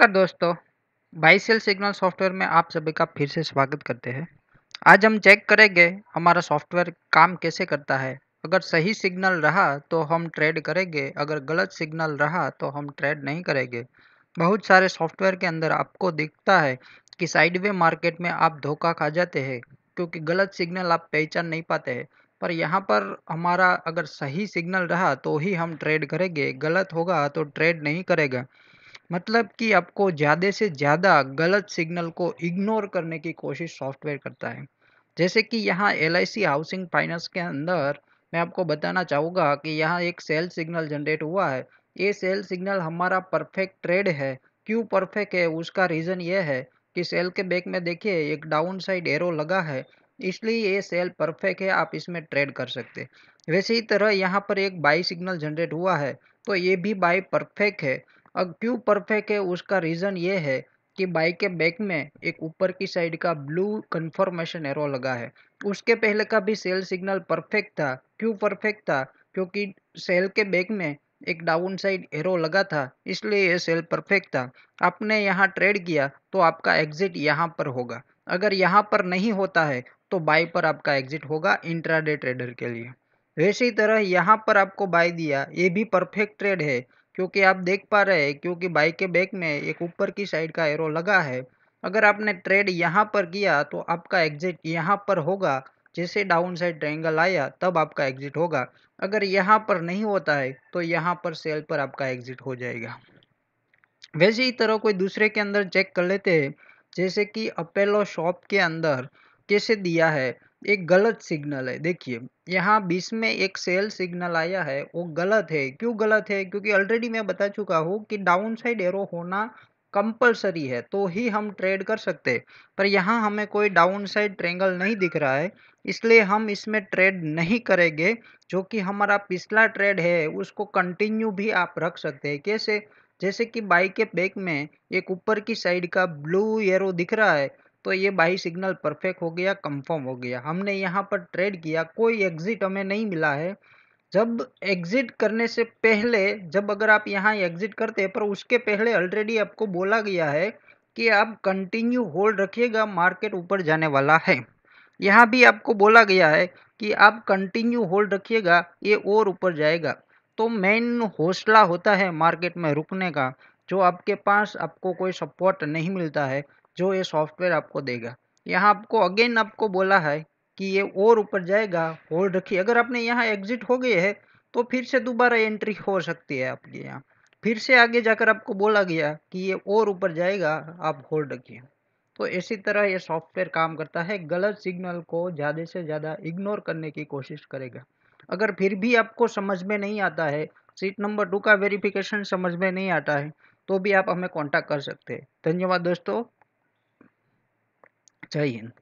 नमस्कार दोस्तों buy sell signal software में आप सभी का फिर से स्वागत करते हैं आज हम चेक करेंगे हमारा सॉफ्टवेयर काम कैसे करता है अगर सही सिग्नल रहा तो हम ट्रेड करेंगे अगर गलत सिग्नल रहा तो हम ट्रेड नहीं करेंगे बहुत सारे सॉफ्टवेयर के अंदर आपको दिखता है कि साइडवे मार्केट में आप धोखा खा जाते हैं क्योंकि गलत सिग्नल आप पहचान नहीं पाते हैं पर यहाँ पर हमारा अगर सही सिग्नल रहा तो ही हम ट्रेड करेंगे गलत होगा तो ट्रेड नहीं करेगा मतलब कि आपको ज़्यादा से ज़्यादा गलत सिग्नल को इग्नोर करने की कोशिश सॉफ्टवेयर करता है जैसे कि यहाँ एल हाउसिंग फाइनेंस के अंदर मैं आपको बताना चाहूँगा कि यहाँ एक सेल सिग्नल जनरेट हुआ है ये सेल सिग्नल हमारा परफेक्ट ट्रेड है क्यों परफेक्ट है उसका रीज़न ये है कि सेल के बैक में देखिए एक डाउन साइड एरो लगा है इसलिए ये सेल परफेक्ट है आप इसमें ट्रेड कर सकते वैसे ही तरह यहाँ पर एक बाई सिग्नल जनरेट हुआ है तो ये भी बाई परफेक्ट है अब क्यों परफेक्ट है उसका रीज़न ये है कि बाइक के बैक में एक ऊपर की साइड का ब्लू कन्फर्मेशन एरो लगा है उसके पहले का भी सेल सिग्नल परफेक्ट था क्यों परफेक्ट था क्योंकि सेल के बैक में एक डाउन साइड एरो लगा था इसलिए ये सेल परफेक्ट था आपने यहाँ ट्रेड किया तो आपका एग्जिट यहाँ पर होगा अगर यहाँ पर नहीं होता है तो बाई पर आपका एग्जिट होगा इंट्राडे ट्रेडर के लिए वैसी तरह यहाँ पर आपको बाई दिया ये भी परफेक्ट ट्रेड है क्योंकि आप देख पा रहे हैं क्योंकि बाइक के बैक में एक ऊपर की साइड का एरो लगा है अगर आपने ट्रेड यहाँ पर किया तो आपका एग्जिट यहाँ पर होगा जैसे डाउन साइड ट्रैंगल आया तब आपका एग्जिट होगा अगर यहाँ पर नहीं होता है तो यहाँ पर सेल पर आपका एग्जिट हो जाएगा वैसे ही तरह कोई दूसरे के अंदर चेक कर लेते हैं जैसे कि अपेलो शॉप के अंदर कैसे दिया है एक गलत सिग्नल है देखिए यहाँ बीच में एक सेल सिग्नल आया है वो गलत है क्यों गलत है क्योंकि ऑलरेडी मैं बता चुका हूँ कि डाउन साइड एरो होना कंपलसरी है तो ही हम ट्रेड कर सकते हैं पर यहाँ हमें कोई डाउन साइड ट्रेंगल नहीं दिख रहा है इसलिए हम इसमें ट्रेड नहीं करेंगे जो कि हमारा पिछला ट्रेड है उसको कंटिन्यू भी आप रख सकते हैं कैसे जैसे कि बाइक के बैक में एक ऊपर की साइड का ब्लू एरो दिख रहा है तो ये बाई सिग्नल परफेक्ट हो गया कंफर्म हो गया हमने यहाँ पर ट्रेड किया कोई एग्जिट हमें नहीं मिला है जब एग्जिट करने से पहले जब अगर आप यहाँ एग्जिट करते हैं पर उसके पहले ऑलरेडी आपको बोला गया है कि आप कंटिन्यू होल्ड रखिएगा मार्केट ऊपर जाने वाला है यहाँ भी आपको बोला गया है कि आप कंटिन्यू होल्ड रखिएगा ये और ऊपर जाएगा तो मेन हौसला होता है मार्केट में रुकने का जो आपके पास आपको कोई सपोर्ट नहीं मिलता है जो ये सॉफ्टवेयर आपको देगा यहाँ आपको अगेन आपको बोला है कि ये और ऊपर जाएगा होल्ड रखिए अगर आपने यहाँ एग्जिट हो गए है तो फिर से दोबारा एंट्री हो सकती है आपके यहाँ फिर से आगे जाकर आपको बोला गया कि ये और ऊपर जाएगा आप होल्ड रखिए तो इसी तरह ये सॉफ्टवेयर काम करता है गलत सिग्नल को ज़्यादा से ज़्यादा इग्नोर करने की कोशिश करेगा अगर फिर भी आपको समझ में नहीं आता है सीट नंबर टू का वेरिफिकेशन समझ में नहीं आता है तो भी आप हमें कांटेक्ट कर सकते हैं धन्यवाद दोस्तों 遮演。